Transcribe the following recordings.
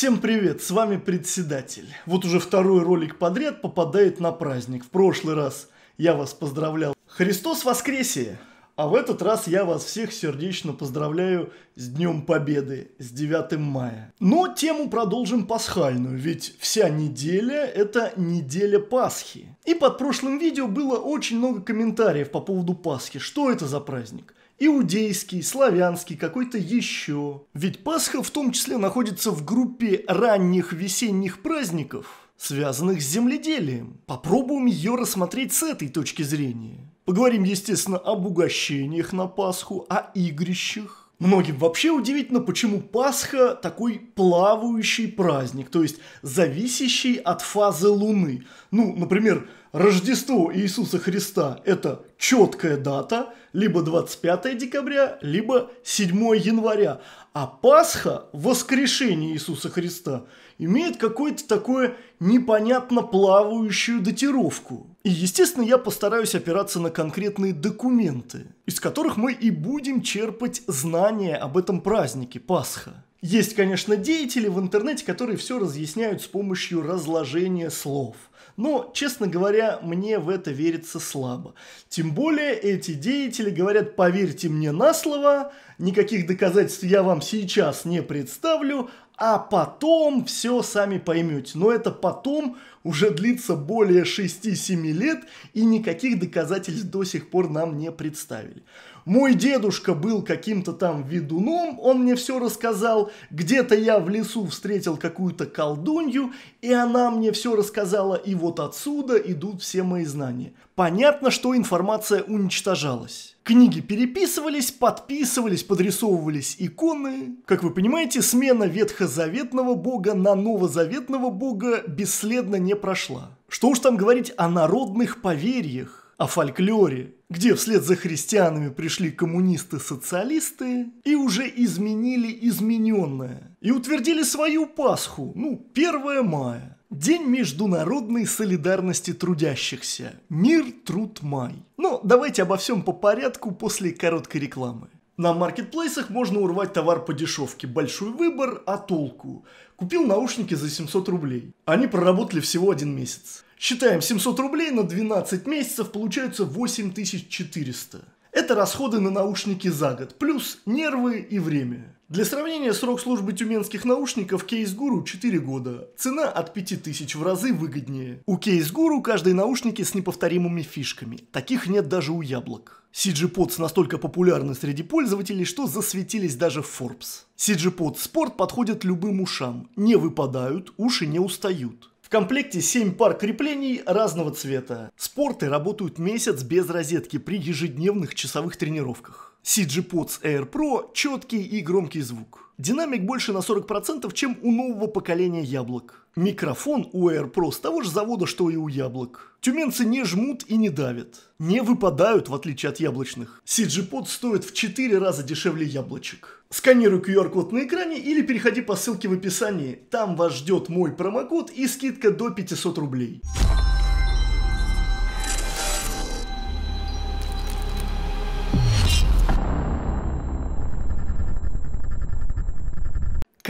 Всем привет, с вами председатель. Вот уже второй ролик подряд попадает на праздник. В прошлый раз я вас поздравлял. Христос воскресе! А в этот раз я вас всех сердечно поздравляю с Днем Победы, с 9 мая. Но тему продолжим пасхальную, ведь вся неделя – это неделя Пасхи. И под прошлым видео было очень много комментариев по поводу Пасхи. Что это за праздник? иудейский, славянский, какой-то еще. Ведь Пасха в том числе находится в группе ранних весенних праздников, связанных с земледелием. Попробуем ее рассмотреть с этой точки зрения. Поговорим, естественно, об угощениях на Пасху, о игрищах, Многим вообще удивительно, почему Пасха такой плавающий праздник, то есть зависящий от фазы Луны. Ну, например, Рождество Иисуса Христа – это четкая дата, либо 25 декабря, либо 7 января. А Пасха – воскрешение Иисуса Христа – имеет какое-то такое непонятно плавающую датировку. И, естественно, я постараюсь опираться на конкретные документы, из которых мы и будем черпать знания об этом празднике Пасха. Есть, конечно, деятели в интернете, которые все разъясняют с помощью разложения слов. Но, честно говоря, мне в это верится слабо. Тем более эти деятели говорят, поверьте мне на слово, никаких доказательств я вам сейчас не представлю, а потом все сами поймете. Но это потом уже длится более 6-7 лет, и никаких доказательств до сих пор нам не представили. Мой дедушка был каким-то там ведуном, он мне все рассказал. Где-то я в лесу встретил какую-то колдунью, и она мне все рассказала, и вот отсюда идут все мои знания. Понятно, что информация уничтожалась. Книги переписывались, подписывались, подрисовывались иконы. Как вы понимаете, смена ветхозаветного бога на новозаветного бога бесследно не прошла. Что уж там говорить о народных поверьях, о фольклоре, где вслед за христианами пришли коммунисты-социалисты и уже изменили измененное. И утвердили свою Пасху, ну, 1 мая. День международной солидарности трудящихся. Мир, труд, май. Но ну, давайте обо всем по порядку после короткой рекламы. На маркетплейсах можно урвать товар по дешевке. Большой выбор, а толку? Купил наушники за 700 рублей. Они проработали всего один месяц. Считаем 700 рублей на 12 месяцев, получается 8400. Это расходы на наушники за год, плюс нервы и время. Для сравнения, срок службы тюменских наушников Кейс-Гуру 4 года. Цена от 5000 в разы выгоднее. У Кейс-Гуру каждые наушники с неповторимыми фишками. Таких нет даже у яблок. CG-Pods настолько популярны среди пользователей, что засветились даже в Forbes. cg Pods Sport подходят любым ушам. Не выпадают, уши не устают. В комплекте 7 пар креплений разного цвета. Спорты работают месяц без розетки при ежедневных часовых тренировках. CG-Pods Air Pro четкий и громкий звук. Динамик больше на 40%, чем у нового поколения яблок. Микрофон у Air Pro с того же завода, что и у яблок. Тюменцы не жмут и не давят. Не выпадают, в отличие от яблочных. CG-Pod стоит в 4 раза дешевле яблочек. Сканируй QR-код на экране или переходи по ссылке в описании. Там вас ждет мой промокод и скидка до 500 рублей.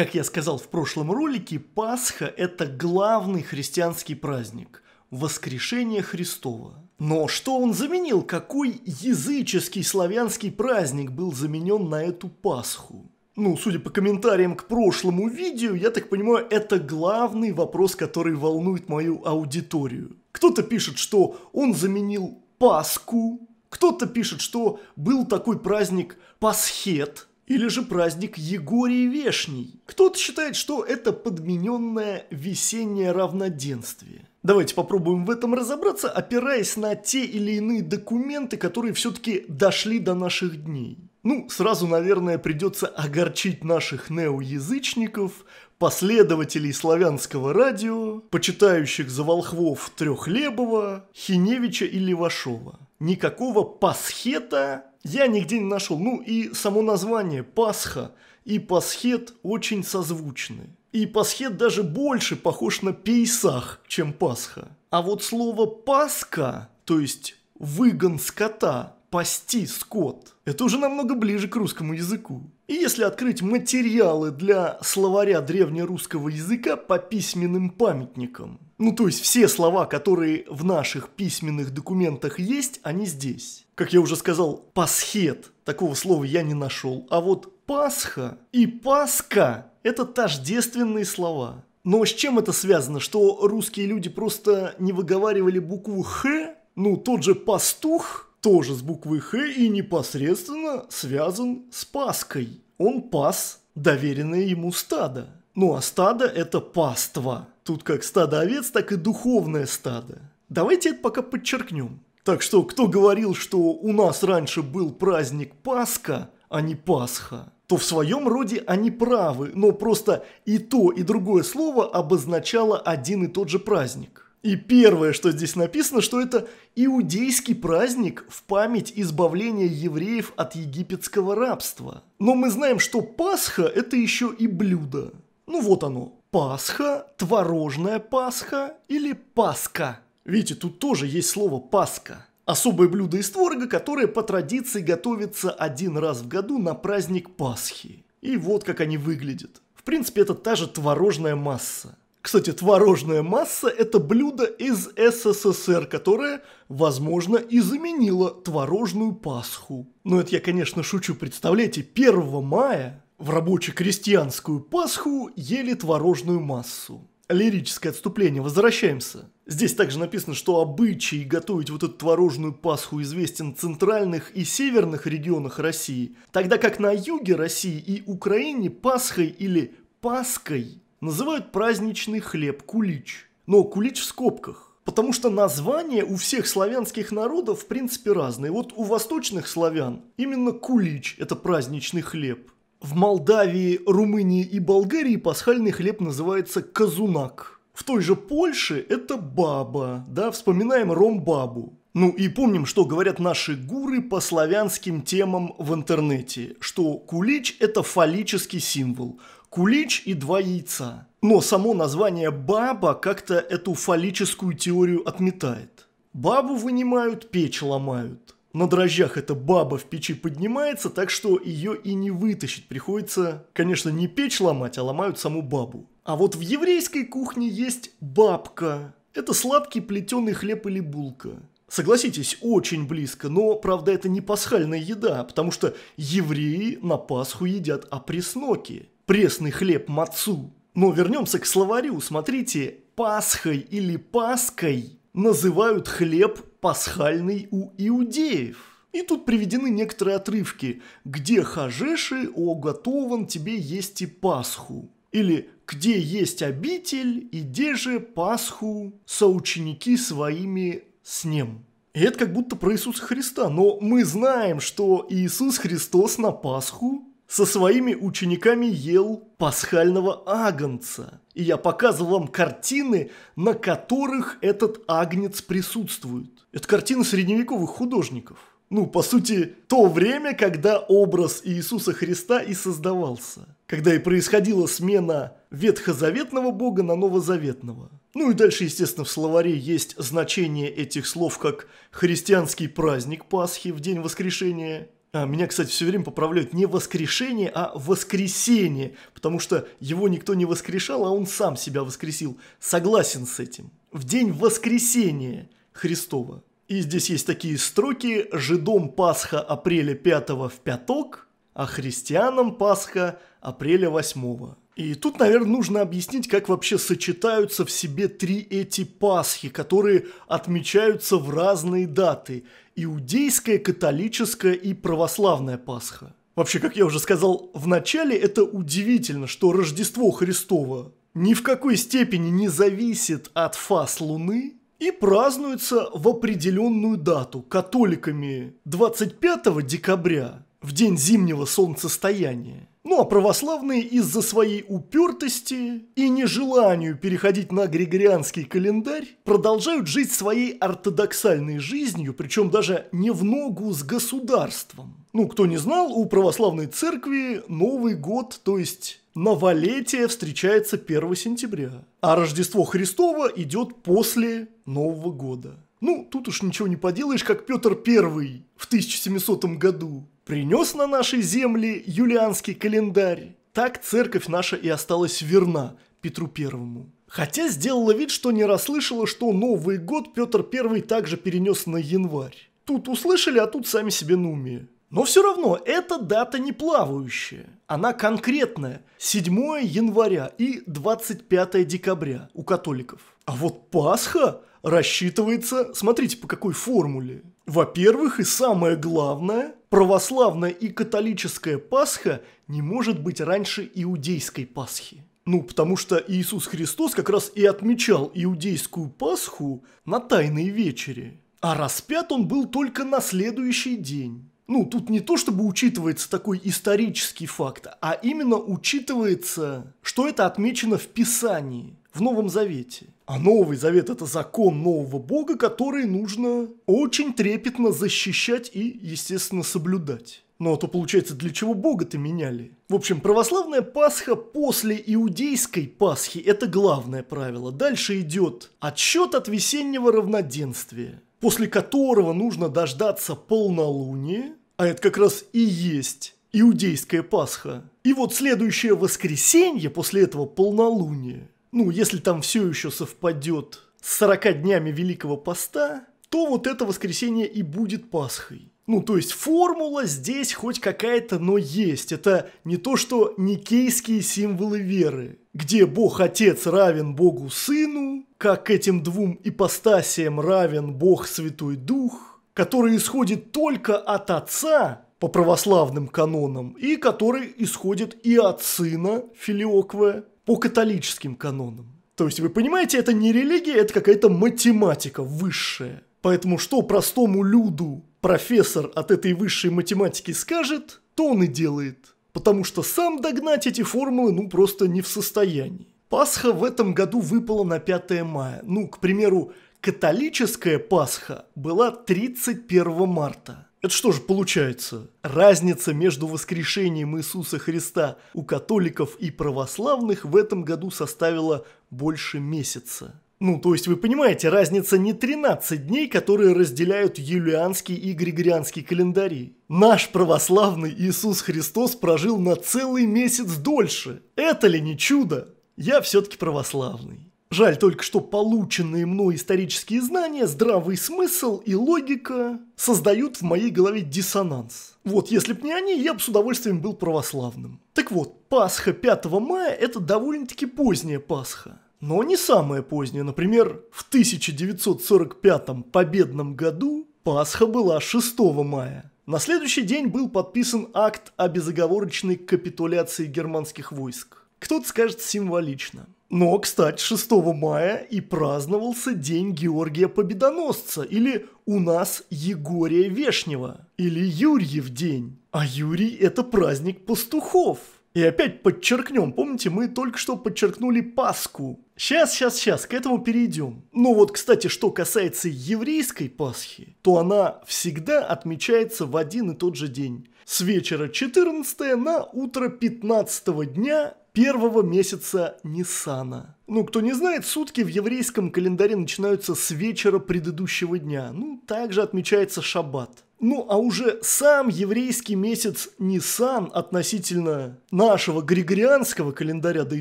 Как я сказал в прошлом ролике, Пасха – это главный христианский праздник – воскрешение Христова. Но что он заменил? Какой языческий славянский праздник был заменен на эту Пасху? Ну, судя по комментариям к прошлому видео, я так понимаю, это главный вопрос, который волнует мою аудиторию. Кто-то пишет, что он заменил Пасху, кто-то пишет, что был такой праздник Пасхет – или же праздник Егории Вешней. Кто-то считает, что это подмененное весеннее равноденствие. Давайте попробуем в этом разобраться, опираясь на те или иные документы, которые все-таки дошли до наших дней. Ну, сразу, наверное, придется огорчить наших неоязычников, последователей славянского радио, почитающих за волхвов Трехлебова, Хиневича и Левашова. Никакого пасхета я нигде не нашел. Ну и само название Пасха и Пасхет очень созвучны. И Пасхет даже больше похож на Пейсах, чем Пасха. А вот слово Пасха, то есть выгон скота, пасти скот, это уже намного ближе к русскому языку. И если открыть материалы для словаря древнерусского языка по письменным памятникам, ну, то есть все слова, которые в наших письменных документах есть, они здесь. Как я уже сказал, пасхет, такого слова я не нашел. А вот пасха и паска – это тождественные слова. Но с чем это связано? Что русские люди просто не выговаривали букву «х»? Ну, тот же пастух тоже с буквы «х» и непосредственно связан с паской. Он пас доверенное ему стадо. Ну а стадо – это паства. Тут как стадо овец, так и духовное стадо. Давайте это пока подчеркнем. Так что, кто говорил, что у нас раньше был праздник Пасха, а не Пасха, то в своем роде они правы, но просто и то, и другое слово обозначало один и тот же праздник. И первое, что здесь написано, что это иудейский праздник в память избавления евреев от египетского рабства. Но мы знаем, что Пасха – это еще и блюдо. Ну вот оно. Пасха, творожная Пасха или Паска. Видите, тут тоже есть слово Паска. Особое блюдо из творога, которое по традиции готовится один раз в году на праздник Пасхи. И вот как они выглядят. В принципе, это та же творожная масса. Кстати, творожная масса – это блюдо из СССР, которое, возможно, и заменило творожную Пасху. Но это я, конечно, шучу. Представляете, 1 мая в рабоче-крестьянскую Пасху ели творожную массу. Лирическое отступление, возвращаемся. Здесь также написано, что обычай готовить вот эту творожную Пасху известен в центральных и северных регионах России, тогда как на юге России и Украине Пасхой или Паской называют праздничный хлеб кулич. Но кулич в скобках. Потому что названия у всех славянских народов в принципе разные. Вот у восточных славян именно кулич – это праздничный хлеб. В Молдавии, Румынии и Болгарии пасхальный хлеб называется казунак. В той же Польше это баба, да, вспоминаем ромбабу. Ну и помним, что говорят наши гуры по славянским темам в интернете, что кулич – это фаллический символ, кулич и два яйца. Но само название «баба» как-то эту фаллическую теорию отметает. Бабу вынимают, печь ломают – на дрожжах эта баба в печи поднимается, так что ее и не вытащить. Приходится, конечно, не печь ломать, а ломают саму бабу. А вот в еврейской кухне есть бабка. Это сладкий плетеный хлеб или булка. Согласитесь, очень близко, но, правда, это не пасхальная еда, потому что евреи на Пасху едят опресноки. Пресный хлеб мацу. Но вернемся к словарю. Смотрите, Пасхой или Паской называют хлеб пасхальный у иудеев. И тут приведены некоторые отрывки. «Где хажеши, о, готован тебе есть и Пасху». Или «Где есть обитель, и где же Пасху соученики своими с ним». И это как будто про Иисуса Христа, но мы знаем, что Иисус Христос на Пасху со своими учениками ел пасхального агнца. И я показывал вам картины, на которых этот агнец присутствует. Это картина средневековых художников. Ну, по сути, то время, когда образ Иисуса Христа и создавался. Когда и происходила смена ветхозаветного бога на новозаветного. Ну и дальше, естественно, в словаре есть значение этих слов как «христианский праздник Пасхи в день воскрешения», а, меня, кстати, все время поправляют не воскрешение, а воскресение, потому что его никто не воскрешал, а он сам себя воскресил. Согласен с этим. В день воскресения Христова. И здесь есть такие строки «Жидом Пасха апреля 5 в пяток, а христианам Пасха апреля 8 и тут, наверное, нужно объяснить, как вообще сочетаются в себе три эти Пасхи, которые отмечаются в разные даты. Иудейская, католическая и православная Пасха. Вообще, как я уже сказал в начале, это удивительно, что Рождество Христово ни в какой степени не зависит от фаз Луны, и празднуется в определенную дату католиками 25 декабря, в день зимнего солнцестояния. Ну а православные из-за своей упертости и нежеланию переходить на григорианский календарь продолжают жить своей ортодоксальной жизнью, причем даже не в ногу с государством. Ну, кто не знал, у православной церкви Новый год, то есть новолетие встречается 1 сентября, а Рождество Христово идет после Нового года. Ну, тут уж ничего не поделаешь, как Петр I в 1700 году принес на наши земли юлианский календарь. Так церковь наша и осталась верна Петру Первому. Хотя сделала вид, что не расслышала, что Новый год Петр Первый также перенес на январь. Тут услышали, а тут сами себе на уме. Но все равно, эта дата не плавающая. Она конкретная. 7 января и 25 декабря у католиков. А вот Пасха рассчитывается, смотрите, по какой формуле. Во-первых, и самое главное, православная и католическая Пасха не может быть раньше иудейской Пасхи. Ну, потому что Иисус Христос как раз и отмечал иудейскую Пасху на Тайной вечере. А распят он был только на следующий день ну, тут не то чтобы учитывается такой исторический факт, а именно учитывается, что это отмечено в Писании, в Новом Завете. А Новый Завет – это закон нового Бога, который нужно очень трепетно защищать и, естественно, соблюдать. Но ну, а то получается, для чего Бога-то меняли? В общем, православная Пасха после иудейской Пасхи – это главное правило. Дальше идет отсчет от весеннего равноденствия после которого нужно дождаться полнолуния, а это как раз и есть иудейская Пасха. И вот следующее воскресенье после этого полнолуния, ну, если там все еще совпадет с 40 днями Великого Поста, то вот это воскресенье и будет Пасхой. Ну, то есть формула здесь хоть какая-то, но есть. Это не то, что никейские символы веры, где Бог-Отец равен Богу-Сыну, как этим двум ипостасиям равен Бог-Святой Дух, который исходит только от отца по православным канонам и который исходит и от сына Филиокве по католическим канонам. То есть вы понимаете, это не религия, это какая-то математика высшая. Поэтому что простому люду профессор от этой высшей математики скажет, то он и делает. Потому что сам догнать эти формулы ну просто не в состоянии. Пасха в этом году выпала на 5 мая. Ну, к примеру, Католическая Пасха была 31 марта. Это что же получается? Разница между воскрешением Иисуса Христа у католиков и православных в этом году составила больше месяца. Ну, то есть вы понимаете, разница не 13 дней, которые разделяют юлианский и григорианский календари. Наш православный Иисус Христос прожил на целый месяц дольше. Это ли не чудо? Я все-таки православный. Жаль только, что полученные мной исторические знания, здравый смысл и логика создают в моей голове диссонанс. Вот если бы не они, я бы с удовольствием был православным. Так вот, Пасха 5 мая – это довольно-таки поздняя Пасха. Но не самая поздняя. Например, в 1945 победном году Пасха была 6 мая. На следующий день был подписан акт о безоговорочной капитуляции германских войск. Кто-то скажет символично – но, кстати, 6 мая и праздновался День Георгия Победоносца, или у нас Егория Вешнего, или Юрьев день. А Юрий – это праздник пастухов. И опять подчеркнем, помните, мы только что подчеркнули Пасху. Сейчас, сейчас, сейчас, к этому перейдем. Но вот, кстати, что касается еврейской Пасхи, то она всегда отмечается в один и тот же день. С вечера 14 на утро 15 дня первого месяца Нисана. Ну, кто не знает, сутки в еврейском календаре начинаются с вечера предыдущего дня. Ну, также отмечается шаббат. Ну, а уже сам еврейский месяц Нисан относительно нашего григорианского календаря, да и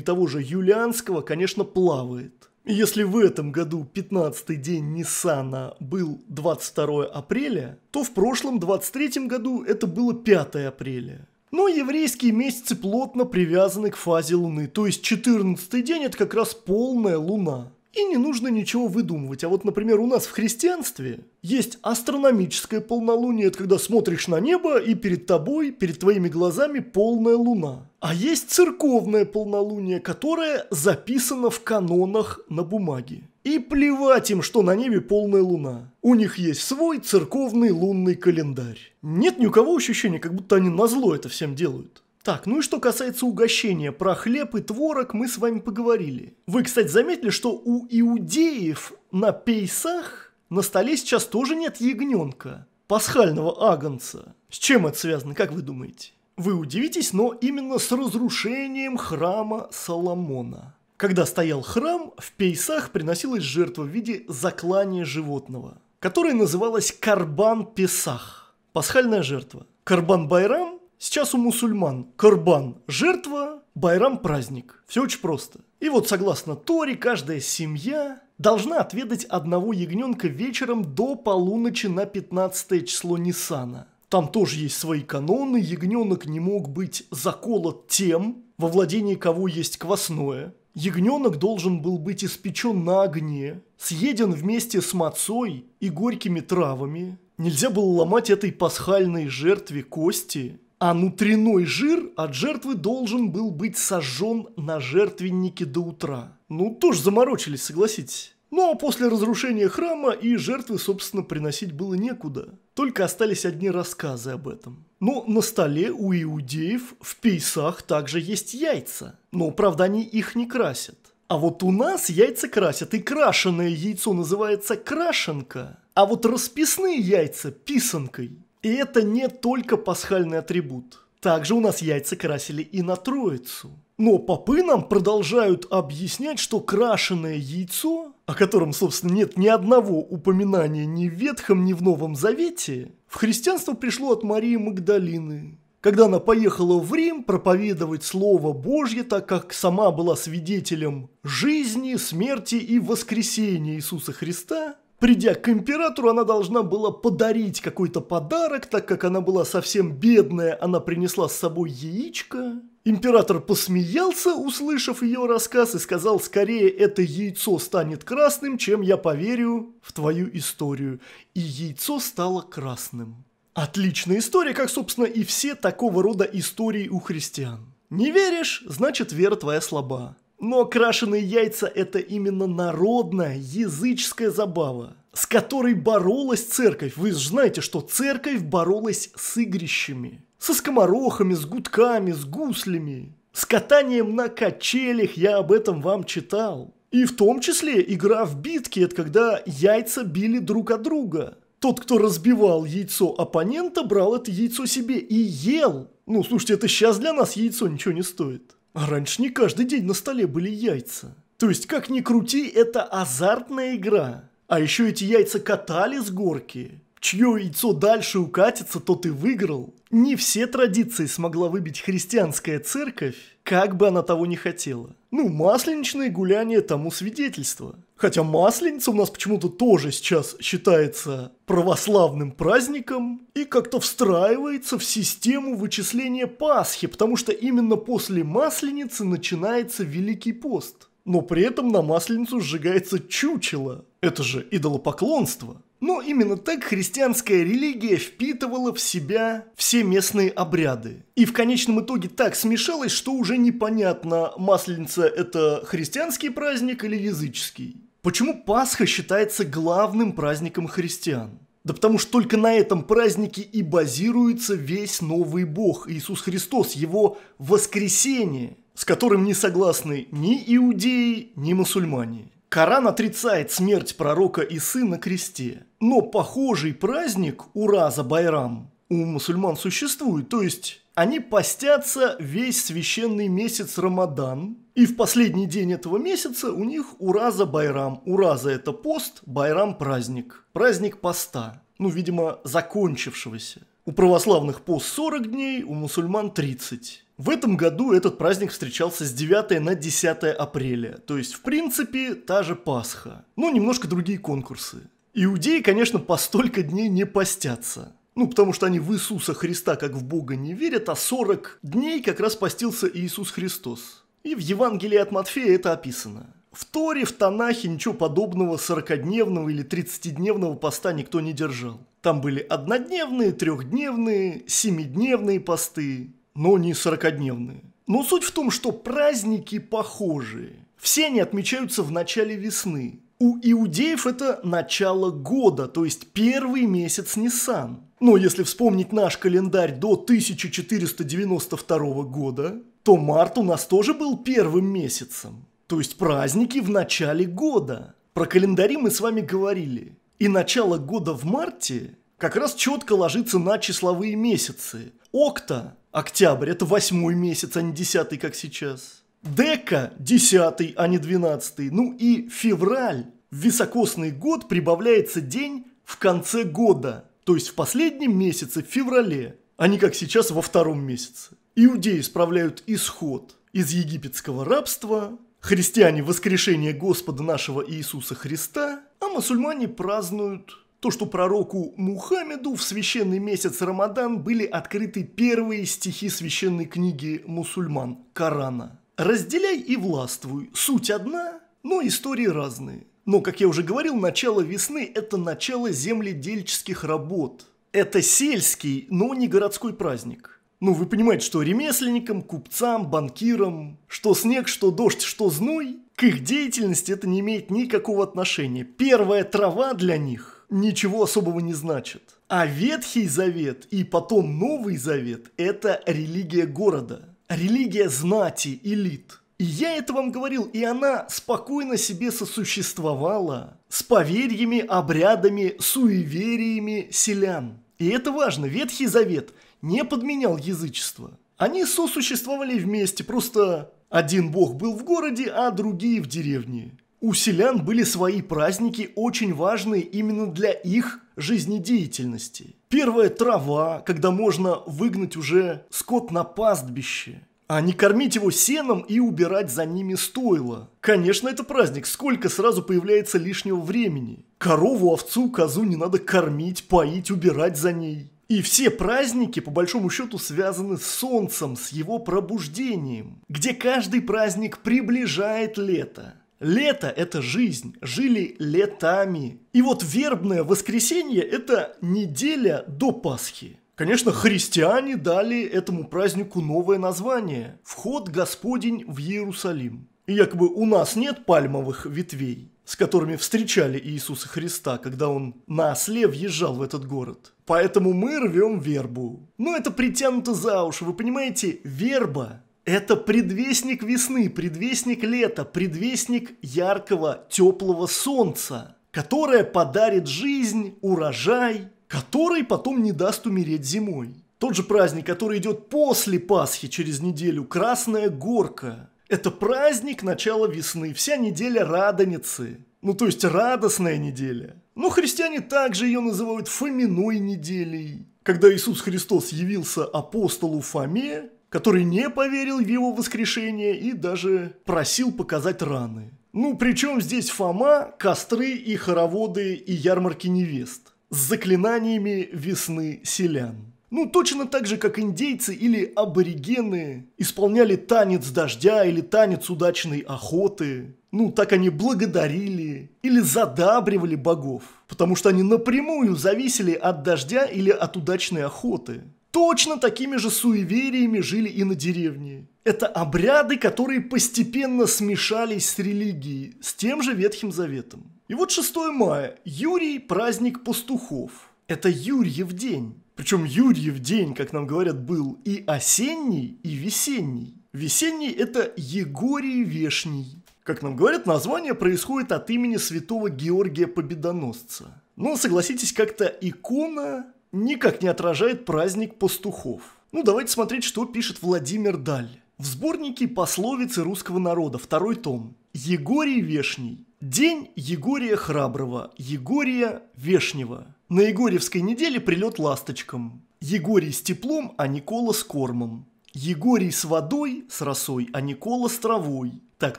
того же юлианского, конечно, плавает. Если в этом году 15-й день Ниссана был 22 апреля, то в прошлом 23 году это было 5 апреля. Но еврейские месяцы плотно привязаны к фазе Луны, то есть 14 день это как раз полная Луна. И не нужно ничего выдумывать. А вот, например, у нас в христианстве есть астрономическое полнолуние, это когда смотришь на небо, и перед тобой, перед твоими глазами полная луна. А есть церковное полнолуние, которое записано в канонах на бумаге. И плевать им, что на небе полная луна. У них есть свой церковный лунный календарь. Нет ни у кого ощущения, как будто они назло это всем делают. Так, ну и что касается угощения, про хлеб и творог мы с вами поговорили. Вы, кстати, заметили, что у иудеев на пейсах на столе сейчас тоже нет ягненка, пасхального агнца. С чем это связано, как вы думаете? Вы удивитесь, но именно с разрушением храма Соломона. Когда стоял храм, в пейсах приносилась жертва в виде заклания животного, которое называлось карбан песах – пасхальная жертва. Карбан Байрам – сейчас у мусульман. Карбан – жертва, Байрам – праздник. Все очень просто. И вот согласно Тори, каждая семья должна отведать одного ягненка вечером до полуночи на 15 число Нисана. Там тоже есть свои каноны, ягненок не мог быть заколот тем, во владении кого есть квасное, Ягненок должен был быть испечен на огне, съеден вместе с мацой и горькими травами. Нельзя было ломать этой пасхальной жертве кости, а внутренний жир от жертвы должен был быть сожжен на жертвеннике до утра. Ну, тоже заморочились, согласитесь. Ну а после разрушения храма и жертвы, собственно, приносить было некуда. Только остались одни рассказы об этом. Но ну, на столе у иудеев в пейсах также есть яйца. Но, правда, они их не красят. А вот у нас яйца красят, и крашеное яйцо называется крашенка, а вот расписные яйца – писанкой. И это не только пасхальный атрибут. Также у нас яйца красили и на Троицу. Но попы нам продолжают объяснять, что крашеное яйцо, о котором, собственно, нет ни одного упоминания ни в Ветхом, ни в Новом Завете, в христианство пришло от Марии Магдалины, когда она поехала в Рим проповедовать Слово Божье, так как сама была свидетелем жизни, смерти и воскресения Иисуса Христа, придя к императору, она должна была подарить какой-то подарок, так как она была совсем бедная, она принесла с собой яичко, Император посмеялся, услышав ее рассказ, и сказал, скорее это яйцо станет красным, чем я поверю в твою историю. И яйцо стало красным. Отличная история, как, собственно, и все такого рода истории у христиан. Не веришь, значит вера твоя слаба. Но крашеные яйца – это именно народная языческая забава, с которой боролась церковь. Вы же знаете, что церковь боролась с игрищами. Со скоморохами, с гудками, с гуслями, с катанием на качелях, я об этом вам читал. И в том числе игра в битки – это когда яйца били друг от друга. Тот, кто разбивал яйцо оппонента, брал это яйцо себе и ел. Ну, слушайте, это сейчас для нас яйцо ничего не стоит. А раньше не каждый день на столе были яйца. То есть, как ни крути, это азартная игра. А еще эти яйца катали с горки чье яйцо дальше укатится, тот и выиграл. Не все традиции смогла выбить христианская церковь, как бы она того не хотела. Ну, масленичные гуляния тому свидетельство. Хотя масленица у нас почему-то тоже сейчас считается православным праздником и как-то встраивается в систему вычисления Пасхи, потому что именно после масленицы начинается Великий пост. Но при этом на масленицу сжигается чучело. Это же идолопоклонство. Но именно так христианская религия впитывала в себя все местные обряды. И в конечном итоге так смешалось, что уже непонятно, масленица это христианский праздник или языческий. Почему Пасха считается главным праздником христиан? Да потому что только на этом празднике и базируется весь новый Бог, Иисус Христос, его воскресение, с которым не согласны ни иудеи, ни мусульмане. Коран отрицает смерть пророка Исы на кресте. Но похожий праздник Ураза Байрам у мусульман существует, то есть они постятся весь священный месяц Рамадан, и в последний день этого месяца у них Ураза Байрам. Ураза – это пост, Байрам – праздник. Праздник поста, ну, видимо, закончившегося. У православных пост 40 дней, у мусульман 30. В этом году этот праздник встречался с 9 на 10 апреля, то есть в принципе та же Пасха, но ну, немножко другие конкурсы. Иудеи, конечно, по столько дней не постятся. Ну, потому что они в Иисуса Христа как в Бога не верят, а 40 дней как раз постился Иисус Христос. И в Евангелии от Матфея это описано. В Торе, в Танахе ничего подобного 40-дневного или 30-дневного поста никто не держал. Там были однодневные, трехдневные, семидневные посты но не сорокодневные. Но суть в том, что праздники похожие. Все они отмечаются в начале весны. У иудеев это начало года, то есть первый месяц Ниссан. Но если вспомнить наш календарь до 1492 года, то март у нас тоже был первым месяцем. То есть праздники в начале года. Про календари мы с вами говорили. И начало года в марте как раз четко ложится на числовые месяцы. Окта Октябрь – это восьмой месяц, а не десятый, как сейчас. Дека – десятый, а не двенадцатый. Ну и февраль. В високосный год прибавляется день в конце года, то есть в последнем месяце, в феврале, а не как сейчас во втором месяце. Иудеи справляют исход из египетского рабства, христиане – воскрешение Господа нашего Иисуса Христа, а мусульмане празднуют то, что пророку Мухаммеду в священный месяц Рамадан были открыты первые стихи священной книги мусульман – Корана. «Разделяй и властвуй. Суть одна, но истории разные». Но, как я уже говорил, начало весны – это начало земледельческих работ. Это сельский, но не городской праздник. Ну, вы понимаете, что ремесленникам, купцам, банкирам, что снег, что дождь, что зной, к их деятельности это не имеет никакого отношения. Первая трава для них ничего особого не значит. А Ветхий Завет и потом Новый Завет – это религия города, религия знати, элит. И я это вам говорил, и она спокойно себе сосуществовала с поверьями, обрядами, суевериями селян. И это важно, Ветхий Завет не подменял язычество. Они сосуществовали вместе, просто один бог был в городе, а другие в деревне. У селян были свои праздники, очень важные именно для их жизнедеятельности. Первая трава, когда можно выгнать уже скот на пастбище, а не кормить его сеном и убирать за ними стойло. Конечно, это праздник, сколько сразу появляется лишнего времени. Корову, овцу, козу не надо кормить, поить, убирать за ней. И все праздники, по большому счету, связаны с солнцем, с его пробуждением, где каждый праздник приближает лето. Лето – это жизнь, жили летами. И вот вербное воскресенье – это неделя до Пасхи. Конечно, христиане дали этому празднику новое название – «Вход Господень в Иерусалим». И якобы у нас нет пальмовых ветвей, с которыми встречали Иисуса Христа, когда он на осле въезжал в этот город. Поэтому мы рвем вербу. Но это притянуто за уши, вы понимаете, верба это предвестник весны, предвестник лета, предвестник яркого теплого солнца, которое подарит жизнь, урожай, который потом не даст умереть зимой. Тот же праздник, который идет после Пасхи через неделю, Красная Горка. Это праздник начала весны, вся неделя Радоницы. Ну то есть радостная неделя. Но ну, христиане также ее называют Фоминой неделей. Когда Иисус Христос явился апостолу Фоме, который не поверил в его воскрешение и даже просил показать раны. Ну, причем здесь Фома, костры и хороводы и ярмарки невест с заклинаниями весны селян. Ну, точно так же, как индейцы или аборигены исполняли танец дождя или танец удачной охоты. Ну, так они благодарили или задабривали богов, потому что они напрямую зависели от дождя или от удачной охоты. Точно такими же суевериями жили и на деревне. Это обряды, которые постепенно смешались с религией, с тем же Ветхим Заветом. И вот 6 мая. Юрий – праздник пастухов. Это Юрьев день. Причем Юрьев день, как нам говорят, был и осенний, и весенний. Весенний – это Егорий Вешний. Как нам говорят, название происходит от имени святого Георгия Победоносца. Но, ну, согласитесь, как-то икона никак не отражает праздник пастухов. Ну, давайте смотреть, что пишет Владимир Даль. В сборнике «Пословицы русского народа», второй том. Егорий Вешний. День Егория Храброго, Егория Вешнего. На Егорьевской неделе прилет ласточкам. Егорий с теплом, а Никола с кормом. Егорий с водой, с росой, а Никола с травой. Так,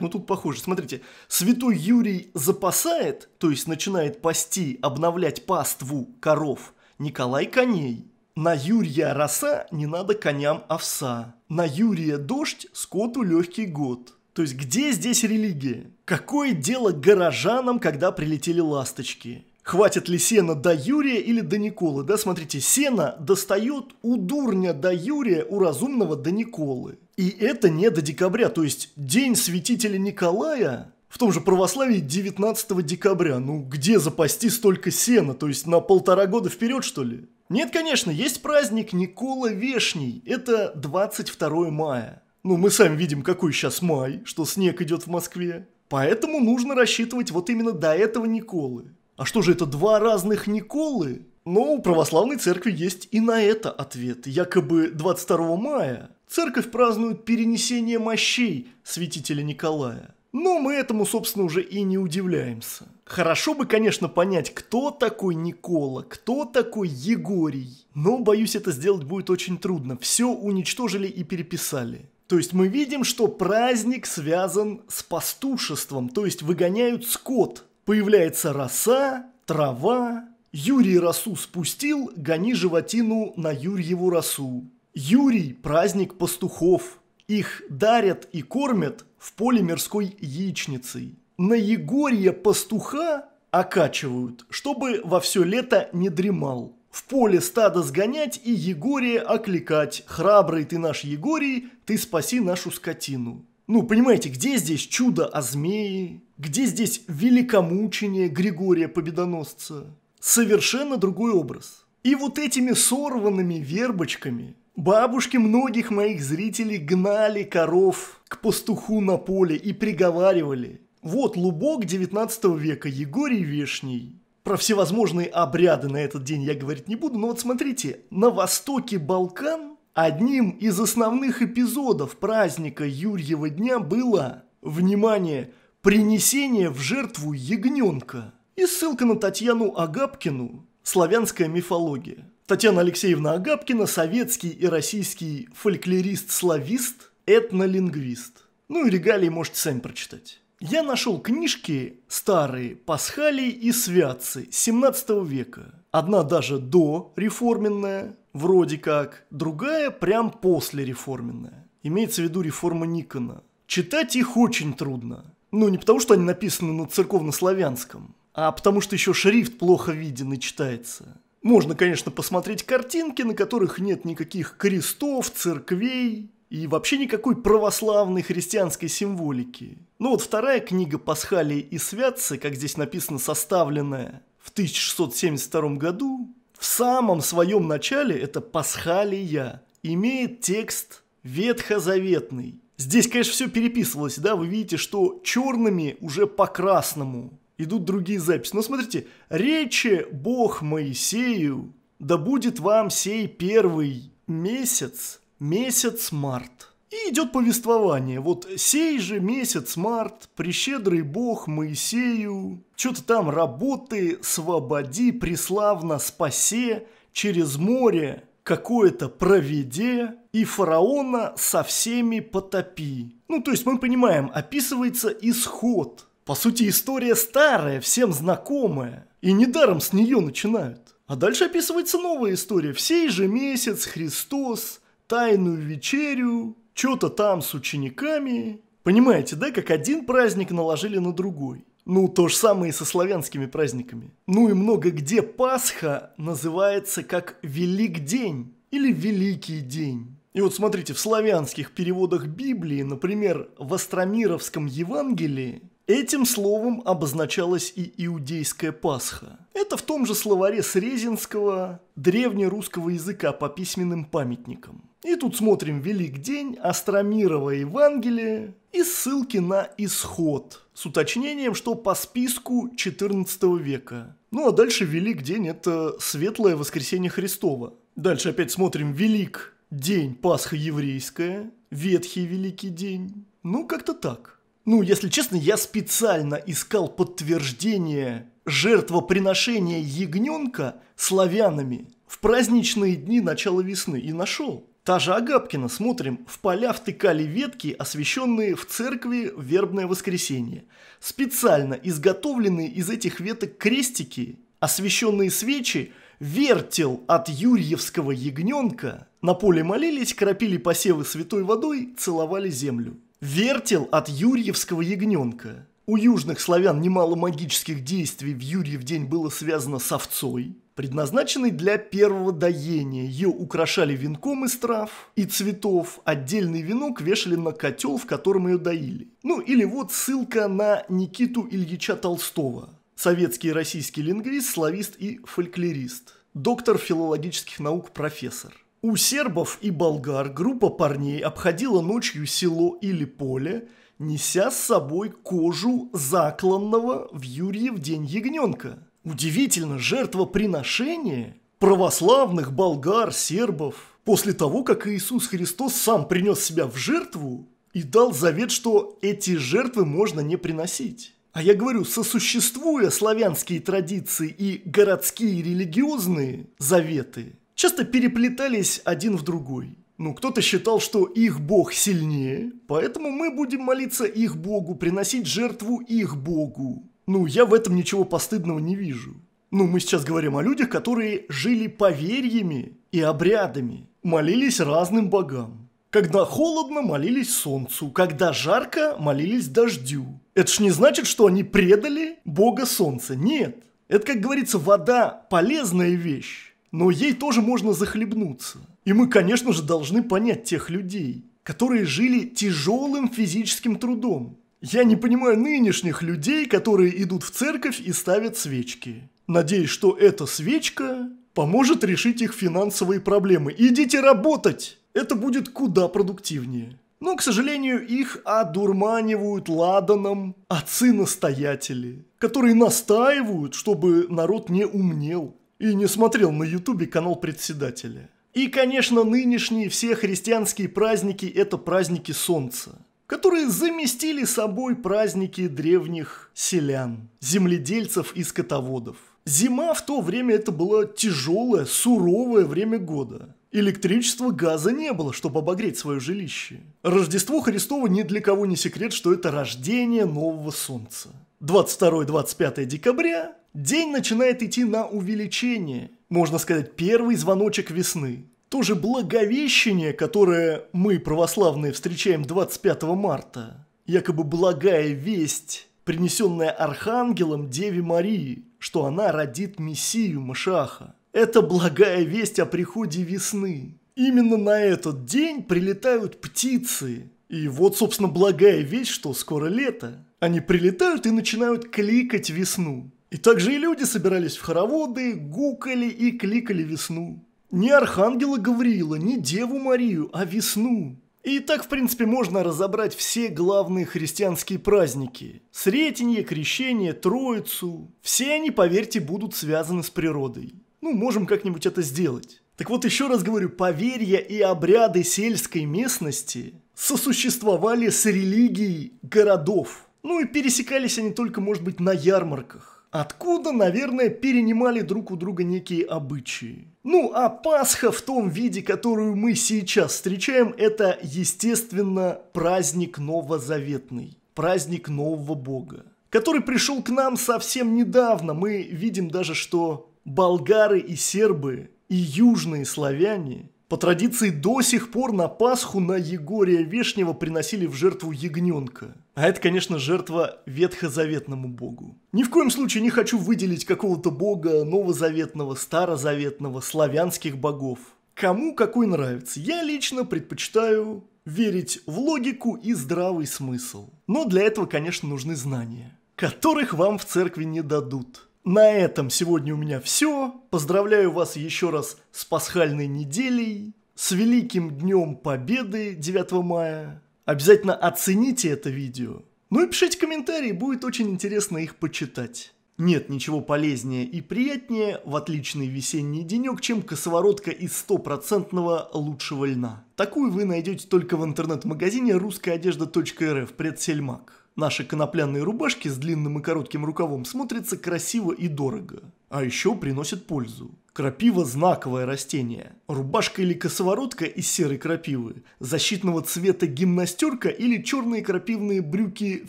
ну тут похоже, смотрите. Святой Юрий запасает, то есть начинает пасти, обновлять паству коров – Николай Коней. На Юрия роса не надо коням овса. На Юрия дождь, скоту легкий год. То есть где здесь религия? Какое дело горожанам, когда прилетели ласточки? Хватит ли сена до Юрия или до Николы? Да, смотрите, сена достает у дурня до Юрия, у разумного до Николы. И это не до декабря, то есть День святителя Николая в том же православии 19 декабря. Ну где запасти столько сена? То есть на полтора года вперед, что ли? Нет, конечно, есть праздник Никола Вешний. Это 22 мая. Ну, мы сами видим, какой сейчас май, что снег идет в Москве. Поэтому нужно рассчитывать вот именно до этого Николы. А что же это два разных Николы? Но ну, у православной церкви есть и на это ответ. Якобы 22 мая церковь празднует перенесение мощей святителя Николая. Но мы этому, собственно, уже и не удивляемся. Хорошо бы, конечно, понять, кто такой Никола, кто такой Егорий. Но, боюсь, это сделать будет очень трудно. Все уничтожили и переписали. То есть мы видим, что праздник связан с пастушеством, то есть выгоняют скот. Появляется роса, трава. Юрий росу спустил, гони животину на Юрьеву росу. Юрий – праздник пастухов. Их дарят и кормят в поле мирской яичницей. На Егорье пастуха окачивают, чтобы во все лето не дремал. В поле стадо сгонять и Егория окликать. Храбрый ты наш Егорий, ты спаси нашу скотину. Ну, понимаете, где здесь чудо о змее? Где здесь великомучение Григория Победоносца? Совершенно другой образ. И вот этими сорванными вербочками – Бабушки многих моих зрителей гнали коров к пастуху на поле и приговаривали. Вот лубок 19 века, Егорий Вешний. Про всевозможные обряды на этот день я говорить не буду, но вот смотрите, на востоке Балкан одним из основных эпизодов праздника Юрьева дня было, внимание, принесение в жертву ягненка. И ссылка на Татьяну Агапкину «Славянская мифология». Татьяна Алексеевна Агапкина – советский и российский фольклорист-славист, этнолингвист. Ну и регалии можете сами прочитать. Я нашел книжки старые «Пасхалии» и «Святцы» 17 века. Одна даже до реформенная, вроде как, другая прям после реформенная. Имеется в виду реформа Никона. Читать их очень трудно. Ну, не потому, что они написаны на церковнославянском, а потому, что еще шрифт плохо виден и читается. Можно, конечно, посмотреть картинки, на которых нет никаких крестов, церквей и вообще никакой православной христианской символики. Но ну вот вторая книга «Пасхалии и святцы», как здесь написано, составленная в 1672 году, в самом своем начале это «Пасхалия», имеет текст ветхозаветный. Здесь, конечно, все переписывалось, да, вы видите, что черными уже по красному идут другие записи. Но смотрите, речи Бог Моисею, да будет вам сей первый месяц, месяц март. И идет повествование. Вот сей же месяц март, прищедрый бог Моисею, что-то там работы, свободи, преславно спасе, через море какое-то проведе, и фараона со всеми потопи. Ну, то есть мы понимаем, описывается исход – по сути, история старая, всем знакомая. И недаром с нее начинают. А дальше описывается новая история. В сей же месяц Христос, тайную вечерю, что-то там с учениками. Понимаете, да, как один праздник наложили на другой. Ну, то же самое и со славянскими праздниками. Ну и много где Пасха называется как Велик День или Великий День. И вот смотрите, в славянских переводах Библии, например, в Остромировском Евангелии, Этим словом обозначалась и иудейская Пасха. Это в том же словаре Срезинского древнерусского языка по письменным памятникам. И тут смотрим Велик день, Астромирова Евангелие и ссылки на исход с уточнением, что по списку 14 века. Ну а дальше Велик день – это светлое воскресенье Христова. Дальше опять смотрим Велик день Пасха еврейская, Ветхий Великий день. Ну как-то так. Ну, если честно, я специально искал подтверждение жертвоприношения ягненка славянами в праздничные дни начала весны и нашел. Та же Агапкина, смотрим, в поля втыкали ветки, освященные в церкви вербное воскресенье. Специально изготовленные из этих веток крестики, освященные свечи, вертел от юрьевского ягненка, на поле молились, крапили посевы святой водой, целовали землю. Вертел от юрьевского ягненка. У южных славян немало магических действий в Юрьев день было связано с овцой, предназначенной для первого доения. Ее украшали венком из трав и цветов, отдельный венок вешали на котел, в котором ее доили. Ну или вот ссылка на Никиту Ильича Толстого, советский и российский лингвист, славист и фольклорист, доктор филологических наук, профессор. У сербов и болгар группа парней обходила ночью село или поле, неся с собой кожу закланного в Юрьев день ягненка. Удивительно, жертвоприношение православных болгар, сербов, после того, как Иисус Христос сам принес себя в жертву и дал завет, что эти жертвы можно не приносить. А я говорю, сосуществуя славянские традиции и городские религиозные заветы, часто переплетались один в другой. Ну, кто-то считал, что их бог сильнее, поэтому мы будем молиться их богу, приносить жертву их богу. Ну, я в этом ничего постыдного не вижу. Ну, мы сейчас говорим о людях, которые жили поверьями и обрядами, молились разным богам. Когда холодно, молились солнцу, когда жарко, молились дождю. Это ж не значит, что они предали бога солнца, нет. Это, как говорится, вода – полезная вещь но ей тоже можно захлебнуться. И мы, конечно же, должны понять тех людей, которые жили тяжелым физическим трудом. Я не понимаю нынешних людей, которые идут в церковь и ставят свечки. Надеюсь, что эта свечка поможет решить их финансовые проблемы. Идите работать! Это будет куда продуктивнее. Но, к сожалению, их одурманивают ладаном отцы-настоятели, которые настаивают, чтобы народ не умнел и не смотрел на ютубе канал председателя. И, конечно, нынешние все христианские праздники – это праздники солнца, которые заместили собой праздники древних селян, земледельцев и скотоводов. Зима в то время это было тяжелое, суровое время года. Электричества, газа не было, чтобы обогреть свое жилище. Рождество Христово ни для кого не секрет, что это рождение нового солнца. 22-25 декабря День начинает идти на увеличение. Можно сказать, первый звоночек весны. Тоже благовещение, которое мы, православные, встречаем 25 марта. Якобы благая весть, принесенная архангелом Деве Марии, что она родит Мессию Машаха. Это благая весть о приходе весны. Именно на этот день прилетают птицы. И вот, собственно, благая весть, что скоро лето. Они прилетают и начинают кликать весну. И также и люди собирались в хороводы, гукали и кликали весну. Не архангела Гавриила, не Деву Марию, а весну. И так, в принципе, можно разобрать все главные христианские праздники. Сретенье, крещение, Троицу. Все они, поверьте, будут связаны с природой. Ну, можем как-нибудь это сделать. Так вот, еще раз говорю, поверья и обряды сельской местности сосуществовали с религией городов. Ну и пересекались они только, может быть, на ярмарках откуда, наверное, перенимали друг у друга некие обычаи. Ну, а Пасха в том виде, которую мы сейчас встречаем, это, естественно, праздник новозаветный, праздник нового бога, который пришел к нам совсем недавно. Мы видим даже, что болгары и сербы и южные славяне по традиции до сих пор на Пасху на Егория Вешнего приносили в жертву ягненка. А это, конечно, жертва ветхозаветному богу. Ни в коем случае не хочу выделить какого-то бога новозаветного, старозаветного, славянских богов. Кому какой нравится. Я лично предпочитаю верить в логику и здравый смысл. Но для этого, конечно, нужны знания, которых вам в церкви не дадут. На этом сегодня у меня все. Поздравляю вас еще раз с пасхальной неделей, с Великим Днем Победы 9 мая. Обязательно оцените это видео. Ну и пишите комментарии, будет очень интересно их почитать. Нет ничего полезнее и приятнее в отличный весенний денек, чем косоворотка из стопроцентного лучшего льна. Такую вы найдете только в интернет-магазине русскаяодежда.рф предсельмак. Наши конопляные рубашки с длинным и коротким рукавом смотрятся красиво и дорого а еще приносит пользу. Крапива – знаковое растение. Рубашка или косоворотка из серой крапивы, защитного цвета гимнастерка или черные крапивные брюки –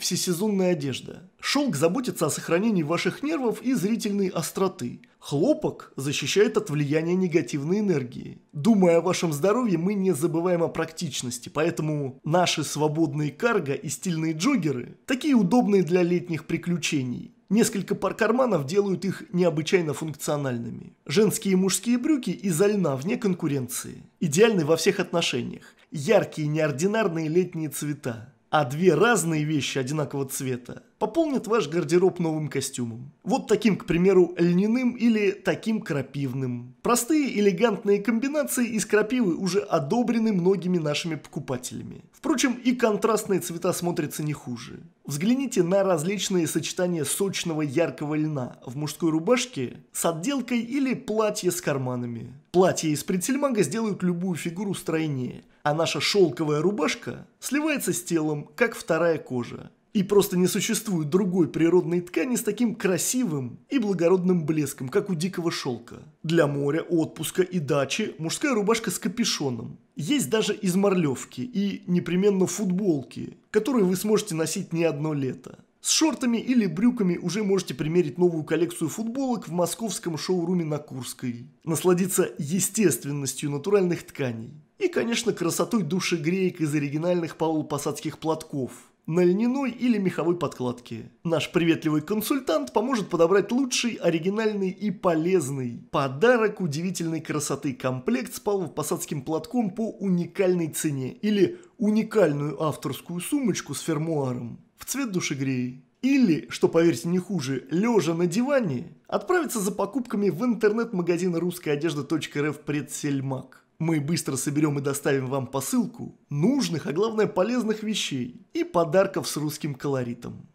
всесезонная одежда. Шелк заботится о сохранении ваших нервов и зрительной остроты. Хлопок защищает от влияния негативной энергии. Думая о вашем здоровье, мы не забываем о практичности, поэтому наши свободные карго и стильные джоггеры – такие удобные для летних приключений. Несколько пар карманов делают их необычайно функциональными. Женские и мужские брюки из льна вне конкуренции. Идеальны во всех отношениях. Яркие неординарные летние цвета. А две разные вещи одинакового цвета пополнит ваш гардероб новым костюмом. Вот таким, к примеру, льняным или таким крапивным. Простые элегантные комбинации из крапивы уже одобрены многими нашими покупателями. Впрочем, и контрастные цвета смотрятся не хуже. Взгляните на различные сочетания сочного яркого льна в мужской рубашке с отделкой или платье с карманами. Платье из предсельмага сделают любую фигуру стройнее, а наша шелковая рубашка сливается с телом, как вторая кожа. И просто не существует другой природной ткани с таким красивым и благородным блеском, как у дикого шелка. Для моря, отпуска и дачи мужская рубашка с капюшоном. Есть даже из марлевки и непременно футболки, которые вы сможете носить не одно лето. С шортами или брюками уже можете примерить новую коллекцию футболок в московском шоуруме на Курской. Насладиться естественностью натуральных тканей. И, конечно, красотой души греек из оригинальных паулопосадских платков – на льняной или меховой подкладке. Наш приветливый консультант поможет подобрать лучший, оригинальный и полезный подарок удивительной красоты. Комплект с посадским платком по уникальной цене или уникальную авторскую сумочку с фермуаром в цвет душегреи. Или, что поверьте не хуже, лежа на диване, отправиться за покупками в интернет-магазин русская одежда.рф «Предсельмак». Мы быстро соберем и доставим вам посылку нужных, а главное полезных вещей и подарков с русским колоритом.